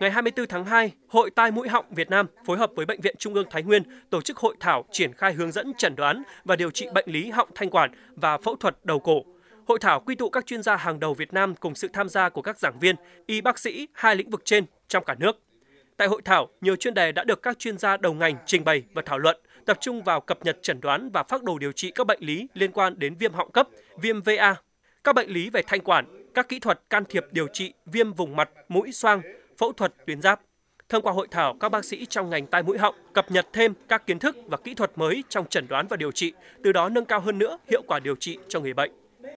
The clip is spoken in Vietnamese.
Ngày 24 tháng 2, Hội Tai Mũi Họng Việt Nam phối hợp với Bệnh viện Trung ương Thái Nguyên tổ chức hội thảo triển khai hướng dẫn chẩn đoán và điều trị bệnh lý họng thanh quản và phẫu thuật đầu cổ. Hội thảo quy tụ các chuyên gia hàng đầu Việt Nam cùng sự tham gia của các giảng viên, y bác sĩ hai lĩnh vực trên trong cả nước. Tại hội thảo, nhiều chuyên đề đã được các chuyên gia đầu ngành trình bày và thảo luận, tập trung vào cập nhật chẩn đoán và phác đồ điều trị các bệnh lý liên quan đến viêm họng cấp, viêm VA, các bệnh lý về thanh quản, các kỹ thuật can thiệp điều trị viêm vùng mặt, mũi xoang, phẫu thuật tuyến giáp. Thông qua hội thảo, các bác sĩ trong ngành tai mũi họng cập nhật thêm các kiến thức và kỹ thuật mới trong chẩn đoán và điều trị, từ đó nâng cao hơn nữa hiệu quả điều trị cho người bệnh.